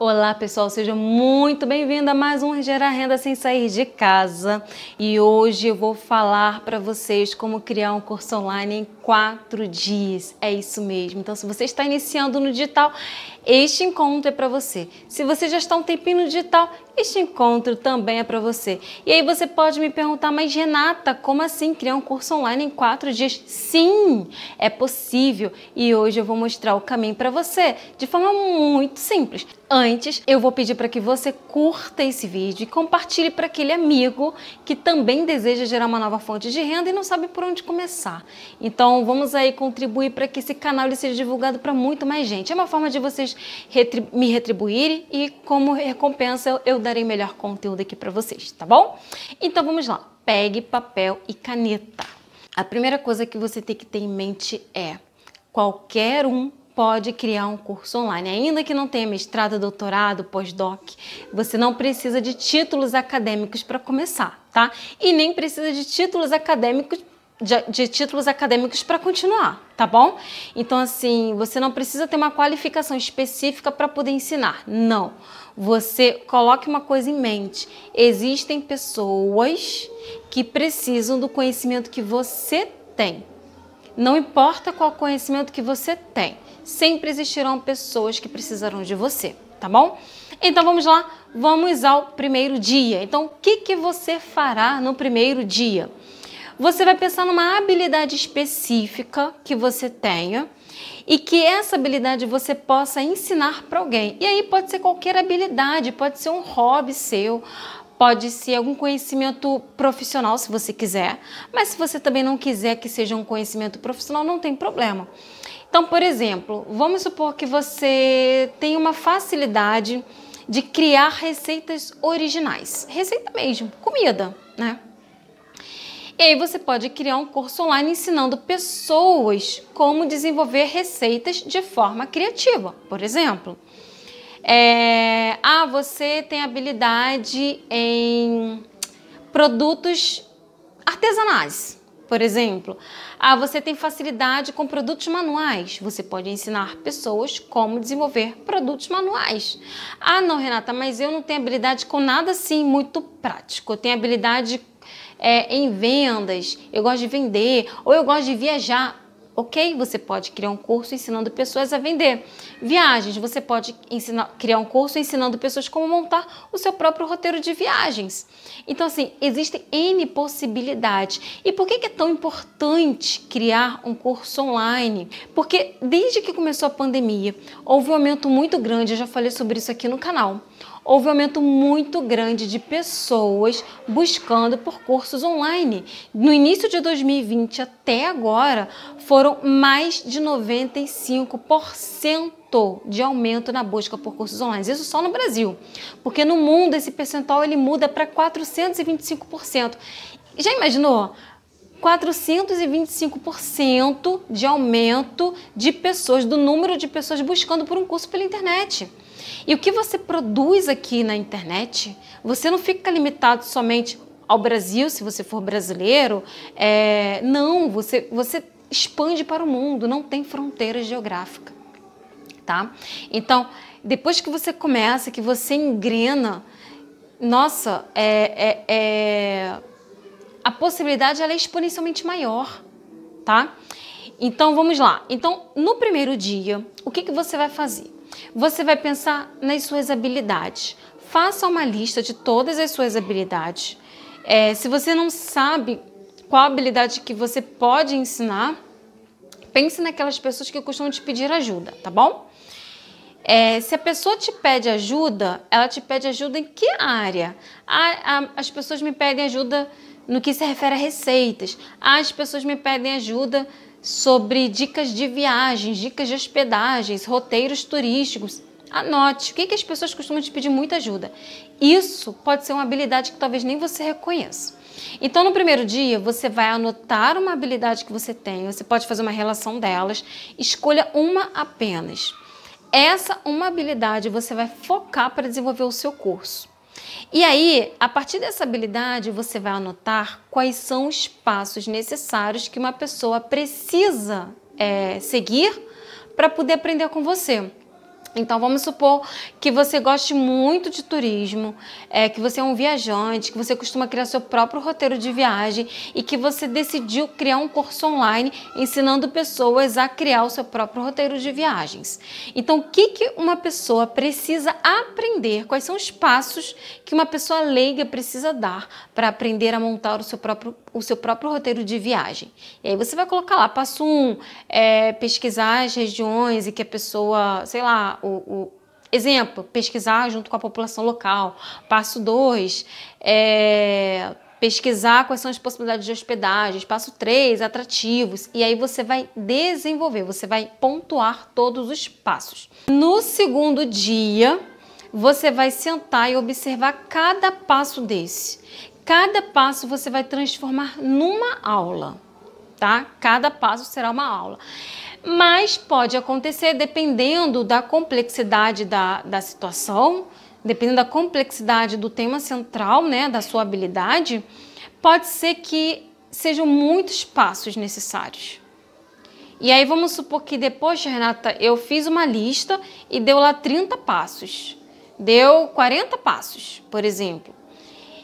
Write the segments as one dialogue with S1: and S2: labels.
S1: Olá pessoal, seja muito bem-vindo a mais um Gerar Renda Sem Sair de Casa. E hoje eu vou falar para vocês como criar um curso online em quatro dias. É isso mesmo. Então, se você está iniciando no digital, este encontro é para você. Se você já está um tempinho no digital, este encontro também é para você. E aí você pode me perguntar, mas Renata, como assim criar um curso online em quatro dias? Sim, é possível. E hoje eu vou mostrar o caminho para você de forma muito simples. Antes, eu vou pedir para que você curta esse vídeo e compartilhe para aquele amigo que também deseja gerar uma nova fonte de renda e não sabe por onde começar. Então, então, vamos aí contribuir para que esse canal ele seja divulgado para muito mais gente. É uma forma de vocês me retribuírem e, como recompensa, eu, eu darei melhor conteúdo aqui para vocês, tá bom? Então, vamos lá. Pegue papel e caneta. A primeira coisa que você tem que ter em mente é: qualquer um pode criar um curso online. Ainda que não tenha mestrado, doutorado, pós-doc, você não precisa de títulos acadêmicos para começar, tá? E nem precisa de títulos acadêmicos de, de títulos acadêmicos para continuar, tá bom? Então, assim, você não precisa ter uma qualificação específica para poder ensinar. Não. Você coloque uma coisa em mente: existem pessoas que precisam do conhecimento que você tem. Não importa qual conhecimento que você tem, sempre existirão pessoas que precisarão de você, tá bom? Então vamos lá, vamos ao primeiro dia. Então, o que, que você fará no primeiro dia? você vai pensar numa habilidade específica que você tenha e que essa habilidade você possa ensinar para alguém. E aí pode ser qualquer habilidade, pode ser um hobby seu, pode ser algum conhecimento profissional, se você quiser, mas se você também não quiser que seja um conhecimento profissional, não tem problema. Então, por exemplo, vamos supor que você tem uma facilidade de criar receitas originais, receita mesmo, comida, né? E aí você pode criar um curso online ensinando pessoas como desenvolver receitas de forma criativa, por exemplo. É... Ah, você tem habilidade em produtos artesanais, por exemplo. Ah, você tem facilidade com produtos manuais. Você pode ensinar pessoas como desenvolver produtos manuais. Ah, não, Renata, mas eu não tenho habilidade com nada assim muito prático. Eu tenho habilidade é, em vendas, eu gosto de vender, ou eu gosto de viajar. Ok, você pode criar um curso ensinando pessoas a vender. Viagens, você pode ensinar, criar um curso ensinando pessoas como montar o seu próprio roteiro de viagens. Então, assim, existem N possibilidades. E por que é tão importante criar um curso online? Porque desde que começou a pandemia, houve um aumento muito grande, eu já falei sobre isso aqui no canal houve um aumento muito grande de pessoas buscando por cursos online. No início de 2020 até agora, foram mais de 95% de aumento na busca por cursos online. Isso só no Brasil, porque no mundo esse percentual ele muda para 425%. Já imaginou? 425% de aumento de pessoas, do número de pessoas buscando por um curso pela internet. E o que você produz aqui na internet, você não fica limitado somente ao Brasil, se você for brasileiro. É, não, você, você expande para o mundo, não tem fronteira geográfica. Tá? Então, depois que você começa, que você engrena, nossa, é, é, é a possibilidade ela é exponencialmente maior, tá? Então vamos lá. Então, no primeiro dia, o que, que você vai fazer? Você vai pensar nas suas habilidades. Faça uma lista de todas as suas habilidades. É, se você não sabe qual habilidade que você pode ensinar, pense naquelas pessoas que costumam te pedir ajuda, tá bom? É, se a pessoa te pede ajuda, ela te pede ajuda em que área? A, a, as pessoas me pedem ajuda no que se refere a receitas. As pessoas me pedem ajuda sobre dicas de viagens, dicas de hospedagens, roteiros turísticos. Anote o que, que as pessoas costumam te pedir muita ajuda. Isso pode ser uma habilidade que talvez nem você reconheça. Então, no primeiro dia, você vai anotar uma habilidade que você tem, você pode fazer uma relação delas, escolha uma apenas. Essa uma habilidade você vai focar para desenvolver o seu curso. E aí, a partir dessa habilidade, você vai anotar quais são os passos necessários que uma pessoa precisa é, seguir para poder aprender com você. Então vamos supor que você goste muito de turismo, é, que você é um viajante, que você costuma criar seu próprio roteiro de viagem e que você decidiu criar um curso online ensinando pessoas a criar o seu próprio roteiro de viagens. Então o que, que uma pessoa precisa aprender? Quais são os passos que uma pessoa leiga precisa dar para aprender a montar o seu próprio o seu próprio roteiro de viagem. E aí você vai colocar lá, passo um, é, pesquisar as regiões e que a pessoa, sei lá, o, o exemplo, pesquisar junto com a população local. Passo dois, é, pesquisar quais são as possibilidades de hospedagem, passo 3, atrativos, e aí você vai desenvolver, você vai pontuar todos os passos. No segundo dia, você vai sentar e observar cada passo desse. Cada passo você vai transformar numa aula, tá? Cada passo será uma aula. Mas pode acontecer, dependendo da complexidade da, da situação, dependendo da complexidade do tema central, né, da sua habilidade, pode ser que sejam muitos passos necessários. E aí vamos supor que depois, Renata, eu fiz uma lista e deu lá 30 passos. Deu 40 passos, por exemplo.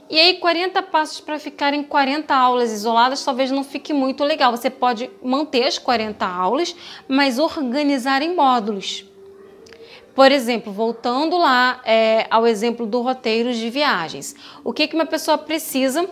S1: E aí 40 passos para ficar em 40 aulas isoladas talvez não fique muito legal. Você pode manter as 40 aulas, mas organizar em módulos. Por exemplo, voltando lá é, ao exemplo do roteiro de viagens. O que, que uma pessoa precisa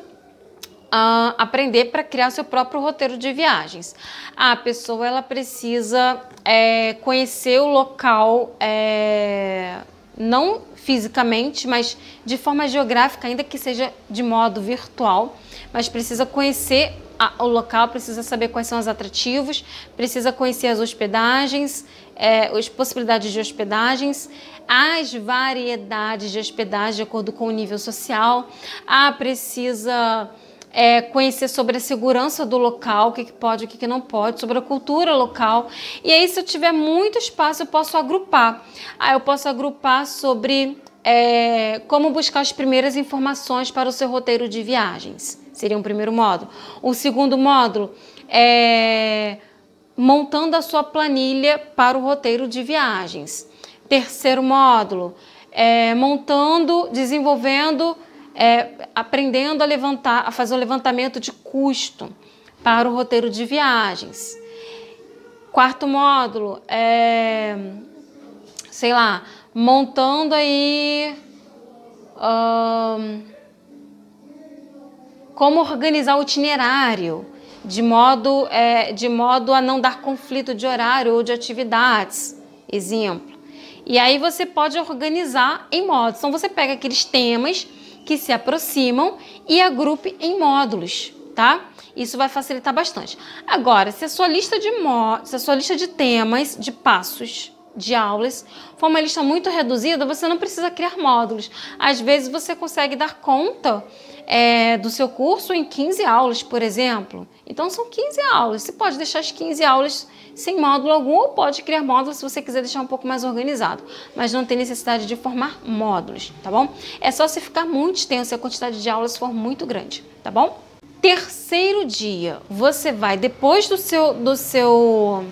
S1: Uh, aprender para criar seu próprio roteiro de viagens. A pessoa ela precisa é, conhecer o local é, não fisicamente, mas de forma geográfica, ainda que seja de modo virtual, mas precisa conhecer a, o local, precisa saber quais são os atrativos, precisa conhecer as hospedagens, é, as possibilidades de hospedagens, as variedades de hospedagem de acordo com o nível social, a ah, precisa é, conhecer sobre a segurança do local, o que, que pode, o que, que não pode, sobre a cultura local. E aí, se eu tiver muito espaço, eu posso agrupar. Aí ah, eu posso agrupar sobre é, como buscar as primeiras informações para o seu roteiro de viagens. Seria um primeiro módulo. O segundo módulo é montando a sua planilha para o roteiro de viagens. Terceiro módulo é montando, desenvolvendo é, aprendendo a levantar, a fazer o um levantamento de custo para o roteiro de viagens. Quarto módulo é, sei lá, montando aí como organizar o itinerário de modo, é, de modo a não dar conflito de horário ou de atividades, exemplo. E aí você pode organizar em modos. Então você pega aqueles temas que se aproximam e agrupe em módulos, tá? Isso vai facilitar bastante. Agora, se a sua lista de se a sua lista de temas, de passos, de aulas for uma lista muito reduzida, você não precisa criar módulos. Às vezes você consegue dar conta é, do seu curso em 15 aulas, por exemplo. Então são 15 aulas. Você pode deixar as 15 aulas sem módulo algum ou pode criar módulos se você quiser deixar um pouco mais organizado, mas não tem necessidade de formar módulos, tá bom? É só se ficar muito extenso e a quantidade de aulas for muito grande, tá bom? Terceiro dia, você vai depois do seu do seu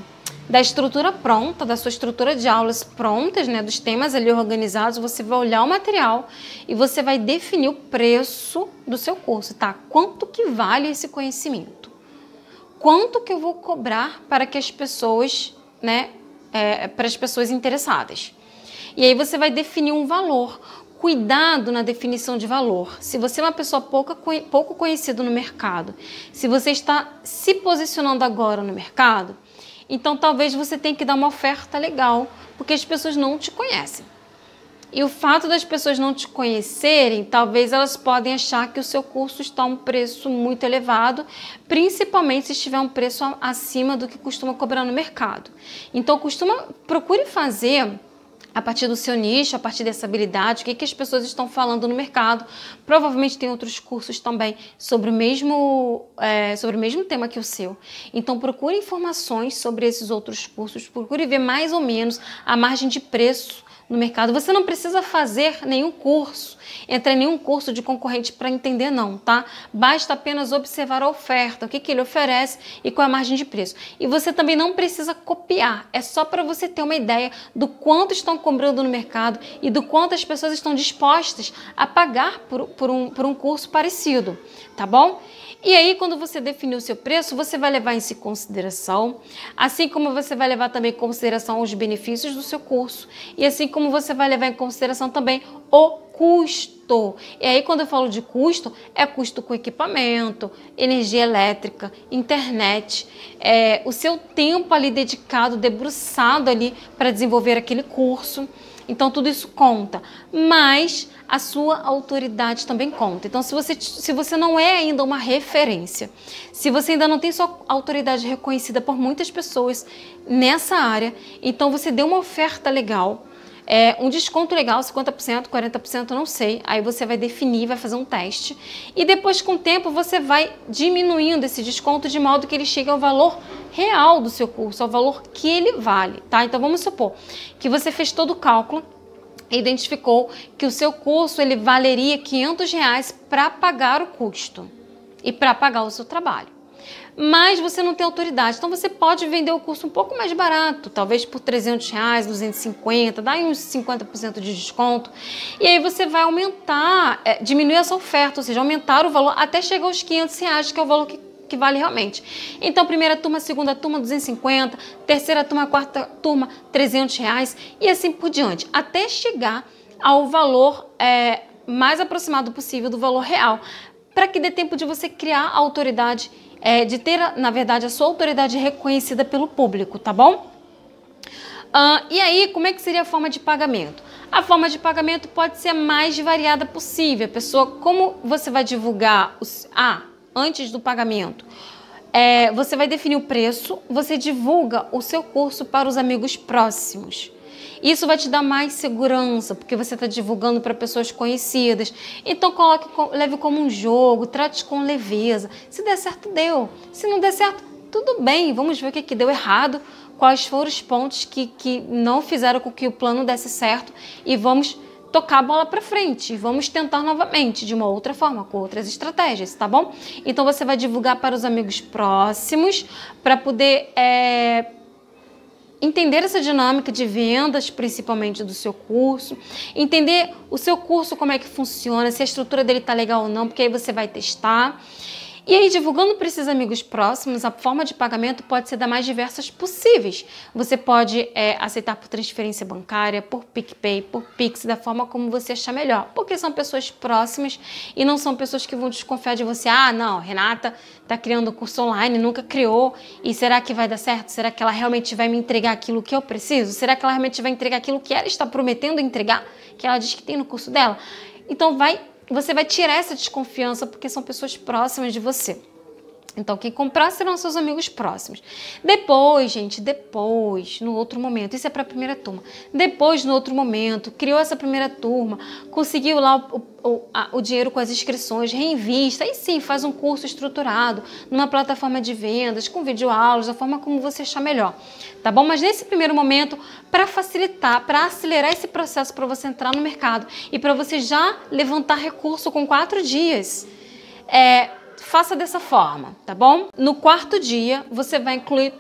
S1: da estrutura pronta, da sua estrutura de aulas prontas, né, dos temas ali organizados, você vai olhar o material e você vai definir o preço do seu curso, tá? Quanto que vale esse conhecimento? Quanto que eu vou cobrar para que as pessoas, né, é, para as pessoas interessadas? E aí você vai definir um valor. Cuidado na definição de valor. Se você é uma pessoa pouca, pouco conhecida no mercado, se você está se posicionando agora no mercado, então talvez você tenha que dar uma oferta legal, porque as pessoas não te conhecem. E o fato das pessoas não te conhecerem, talvez elas podem achar que o seu curso está a um preço muito elevado, principalmente se estiver um preço acima do que costuma cobrar no mercado. Então, costuma procure fazer a partir do seu nicho, a partir dessa habilidade, o que, que as pessoas estão falando no mercado. Provavelmente tem outros cursos também sobre o mesmo, é, sobre o mesmo tema que o seu. Então procure informações sobre esses outros cursos, procure ver mais ou menos a margem de preço no mercado. Você não precisa fazer nenhum curso, entrar em nenhum curso de concorrente para entender não, tá? Basta apenas observar a oferta, o que, que ele oferece e qual é a margem de preço. E você também não precisa copiar, é só para você ter uma ideia do quanto estão cobrando no mercado e do quanto as pessoas estão dispostas a pagar por, por, um, por um curso parecido, tá bom? E aí, quando você definir o seu preço, você vai levar em consideração, assim como você vai levar também em consideração os benefícios do seu curso, e assim como você vai levar em consideração também o custo. E aí, quando eu falo de custo, é custo com equipamento, energia elétrica, internet, é, o seu tempo ali dedicado, debruçado ali para desenvolver aquele curso. Então tudo isso conta, mas a sua autoridade também conta. Então se você, se você não é ainda uma referência, se você ainda não tem sua autoridade reconhecida por muitas pessoas nessa área, então você deu uma oferta legal, é, um desconto legal, 50%, 40%, não sei. Aí você vai definir, vai fazer um teste. E depois, com o tempo, você vai diminuindo esse desconto de modo que ele chegue ao valor real do seu curso, ao valor que ele vale, tá? Então vamos supor que você fez todo o cálculo e identificou que o seu curso ele valeria 500 reais para pagar o custo e para pagar o seu trabalho mas você não tem autoridade. Então você pode vender o curso um pouco mais barato, talvez por 300 reais, 250, dá aí uns 50% de desconto. E aí você vai aumentar, é, diminuir essa oferta, ou seja, aumentar o valor até chegar aos 500 reais, que é o valor que que vale realmente. Então, primeira turma, segunda turma, 250, terceira turma, quarta turma, 300 reais e assim por diante, até chegar ao valor é, mais aproximado possível do valor real, para que dê tempo de você criar a autoridade é, de ter, na verdade, a sua autoridade reconhecida pelo público, tá bom? Uh, e aí, como é que seria a forma de pagamento? A forma de pagamento pode ser a mais variada possível. A pessoa, como você vai divulgar os, ah, antes do pagamento? É, você vai definir o preço, você divulga o seu curso para os amigos próximos. Isso vai te dar mais segurança, porque você está divulgando para pessoas conhecidas. Então coloque, leve como um jogo, trate com leveza. Se der certo, deu. Se não der certo, tudo bem, vamos ver o que, que deu errado, quais foram os pontos que, que não fizeram com que o plano desse certo e vamos tocar a bola para frente. Vamos tentar novamente, de uma outra forma, com outras estratégias, tá bom? Então você vai divulgar para os amigos próximos para poder é, entender essa dinâmica de vendas, principalmente do seu curso, entender o seu curso como é que funciona, se a estrutura dele está legal ou não, porque aí você vai testar. E aí, divulgando para esses amigos próximos, a forma de pagamento pode ser da mais diversas possíveis. Você pode é, aceitar por transferência bancária, por PicPay, por Pix, da forma como você achar melhor, porque são pessoas próximas e não são pessoas que vão desconfiar de você. Ah, não, Renata está criando um curso online, nunca criou, e será que vai dar certo? Será que ela realmente vai me entregar aquilo que eu preciso? Será que ela realmente vai entregar aquilo que ela está prometendo entregar, que ela diz que tem no curso dela? Então, vai você vai tirar essa desconfiança porque são pessoas próximas de você. Então, quem comprar serão seus amigos próximos. Depois, gente, depois, no outro momento, isso é para a primeira turma. Depois, no outro momento, criou essa primeira turma, conseguiu lá o, o, a, o dinheiro com as inscrições, reinvista, e sim, faz um curso estruturado numa plataforma de vendas, com videoaulas, da forma como você achar melhor, tá bom? Mas nesse primeiro momento, para facilitar, para acelerar esse processo para você entrar no mercado e para você já levantar recurso com quatro dias, é, faça dessa forma, tá bom? No quarto dia, você vai incluir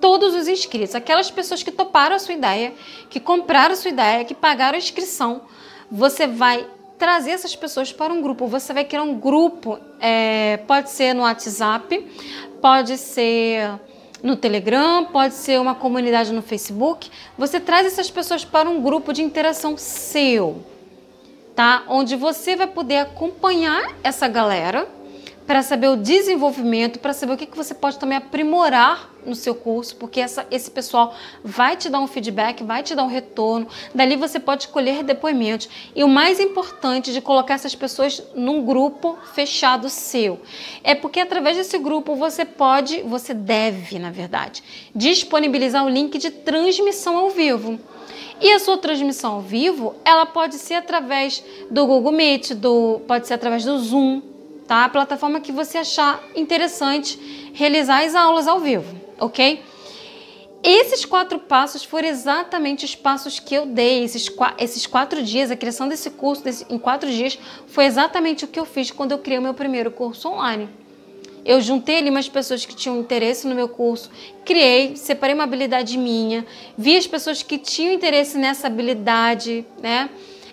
S1: todos os inscritos, aquelas pessoas que toparam a sua ideia, que compraram a sua ideia, que pagaram a inscrição, você vai trazer essas pessoas para um grupo. Você vai criar um grupo, é, pode ser no WhatsApp, pode ser no Telegram, pode ser uma comunidade no Facebook. Você traz essas pessoas para um grupo de interação seu, tá? Onde você vai poder acompanhar essa galera para saber o desenvolvimento, para saber o que, que você pode também aprimorar no seu curso, porque essa, esse pessoal vai te dar um feedback, vai te dar um retorno. Dali você pode escolher depoimentos. E o mais importante de colocar essas pessoas num grupo fechado seu é porque através desse grupo você pode, você deve, na verdade, disponibilizar o link de transmissão ao vivo. E a sua transmissão ao vivo, ela pode ser através do Google Meet, do, pode ser através do Zoom, tá? A plataforma que você achar interessante realizar as aulas ao vivo, ok? Esses quatro passos foram exatamente os passos que eu dei, esses, esses quatro dias, a criação desse curso desse, em quatro dias foi exatamente o que eu fiz quando eu criei o meu primeiro curso online. Eu juntei ali umas pessoas que tinham interesse no meu curso, criei, separei uma habilidade minha, vi as pessoas que tinham interesse nessa habilidade, né?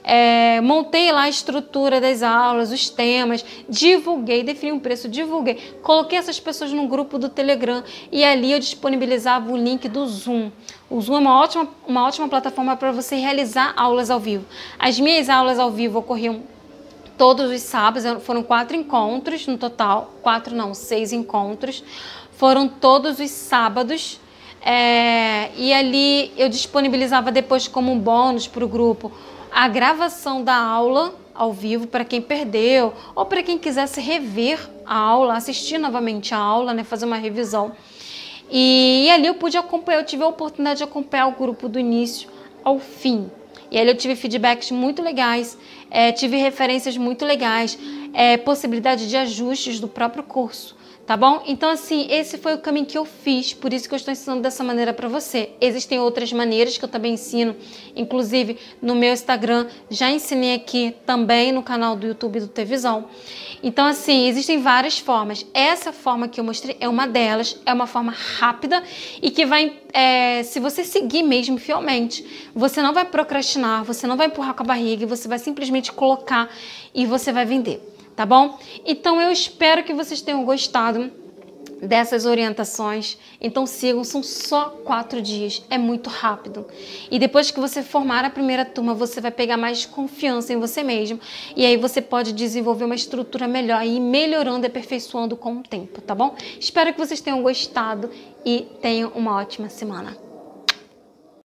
S1: é, montei lá a estrutura das aulas, os temas, divulguei, defini um preço, divulguei, coloquei essas pessoas num grupo do Telegram e ali eu disponibilizava o link do Zoom. O Zoom é uma ótima, uma ótima plataforma para você realizar aulas ao vivo. As minhas aulas ao vivo ocorriam todos os sábados, foram quatro encontros no total, quatro não, seis encontros, foram todos os sábados. É, e ali eu disponibilizava depois como um bônus para o grupo a gravação da aula ao vivo para quem perdeu ou para quem quisesse rever a aula, assistir novamente a aula, né, fazer uma revisão. E, e ali eu pude acompanhar, eu tive a oportunidade de acompanhar o grupo do início ao fim. E ali eu tive feedbacks muito legais, é, tive referências muito legais, é, possibilidade de ajustes do próprio curso tá bom? Então, assim, esse foi o caminho que eu fiz, por isso que eu estou ensinando dessa maneira para você. Existem outras maneiras que eu também ensino, inclusive no meu Instagram, já ensinei aqui também no canal do YouTube do Tevisão. Então, assim, existem várias formas. Essa forma que eu mostrei é uma delas, é uma forma rápida e que vai, é, se você seguir mesmo fielmente, você não vai procrastinar, você não vai empurrar com a barriga, você vai simplesmente colocar e você vai vender tá bom? Então eu espero que vocês tenham gostado dessas orientações. Então sigam, são só quatro dias, é muito rápido. E depois que você formar a primeira turma, você vai pegar mais confiança em você mesmo e aí você pode desenvolver uma estrutura melhor e ir melhorando e aperfeiçoando com o tempo, tá bom? Espero que vocês tenham gostado e tenham uma ótima semana.